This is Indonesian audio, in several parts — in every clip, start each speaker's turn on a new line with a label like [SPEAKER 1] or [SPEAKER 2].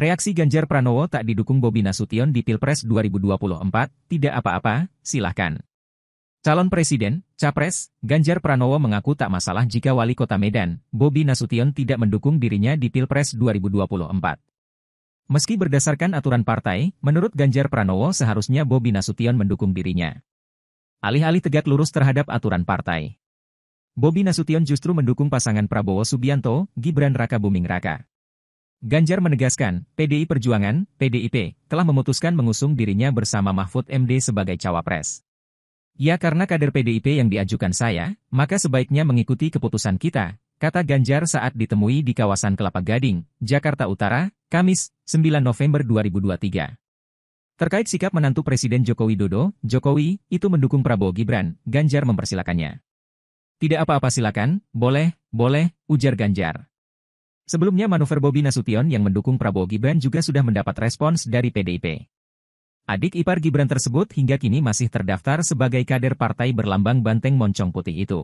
[SPEAKER 1] Reaksi Ganjar Pranowo tak didukung Bobi Nasution di Pilpres 2024, tidak apa-apa, silahkan. Calon Presiden, Capres, Ganjar Pranowo mengaku tak masalah jika Wali Kota Medan, Bobi Nasution tidak mendukung dirinya di Pilpres 2024. Meski berdasarkan aturan partai, menurut Ganjar Pranowo seharusnya Bobi Nasution mendukung dirinya. Alih-alih tegak lurus terhadap aturan partai. Bobi Nasution justru mendukung pasangan Prabowo Subianto, Gibran Raka Buming Raka. Ganjar menegaskan, PDI Perjuangan, PDIP, telah memutuskan mengusung dirinya bersama Mahfud MD sebagai cawapres. Ya karena kader PDIP yang diajukan saya, maka sebaiknya mengikuti keputusan kita, kata Ganjar saat ditemui di kawasan Kelapa Gading, Jakarta Utara, Kamis, 9 November 2023. Terkait sikap menantu Presiden Joko Widodo, Jokowi, itu mendukung Prabowo Gibran, Ganjar mempersilakannya. Tidak apa-apa silakan, boleh, boleh, ujar Ganjar. Sebelumnya manuver Bobi Nasution yang mendukung Prabowo Gibran juga sudah mendapat respons dari PDIP. Adik ipar Gibran tersebut hingga kini masih terdaftar sebagai kader partai berlambang banteng moncong putih itu.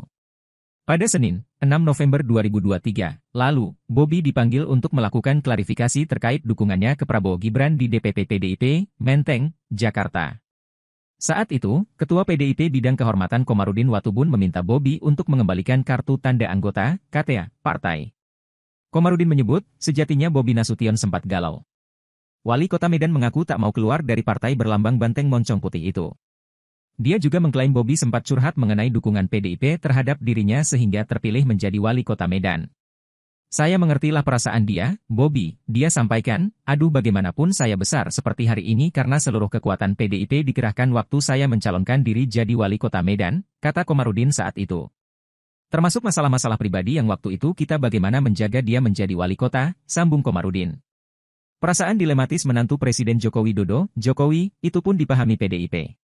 [SPEAKER 1] Pada Senin, 6 November 2023, lalu, Bobi dipanggil untuk melakukan klarifikasi terkait dukungannya ke Prabowo Gibran di DPP PDIP, Menteng, Jakarta. Saat itu, Ketua PDIP Bidang Kehormatan Komarudin Watubun meminta Bobi untuk mengembalikan kartu tanda anggota, KTA, partai. Komarudin menyebut, sejatinya Bobi Nasution sempat galau. Wali Kota Medan mengaku tak mau keluar dari partai berlambang banteng moncong putih itu. Dia juga mengklaim Bobi sempat curhat mengenai dukungan PDIP terhadap dirinya sehingga terpilih menjadi wali kota Medan. Saya mengertilah perasaan dia, Bobi, dia sampaikan, aduh bagaimanapun saya besar seperti hari ini karena seluruh kekuatan PDIP dikerahkan waktu saya mencalonkan diri jadi wali kota Medan, kata Komarudin saat itu. Termasuk masalah-masalah pribadi yang waktu itu kita bagaimana menjaga dia menjadi wali kota, sambung Komarudin. Perasaan dilematis menantu Presiden Jokowi Dodo, Jokowi, itu pun dipahami PDIP.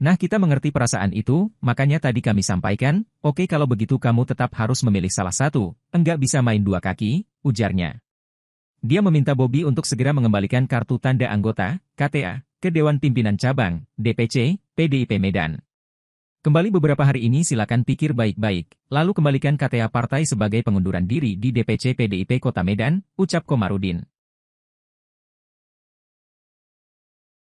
[SPEAKER 1] Nah kita mengerti perasaan itu, makanya tadi kami sampaikan, oke okay, kalau begitu kamu tetap harus memilih salah satu, enggak bisa main dua kaki, ujarnya. Dia meminta Bobby untuk segera mengembalikan kartu tanda anggota, KTA, ke Dewan Pimpinan Cabang, DPC, PDIP Medan. Kembali beberapa hari ini silakan pikir baik-baik, lalu kembalikan KTA partai sebagai pengunduran diri di DPC PDIP Kota Medan, ucap Komarudin.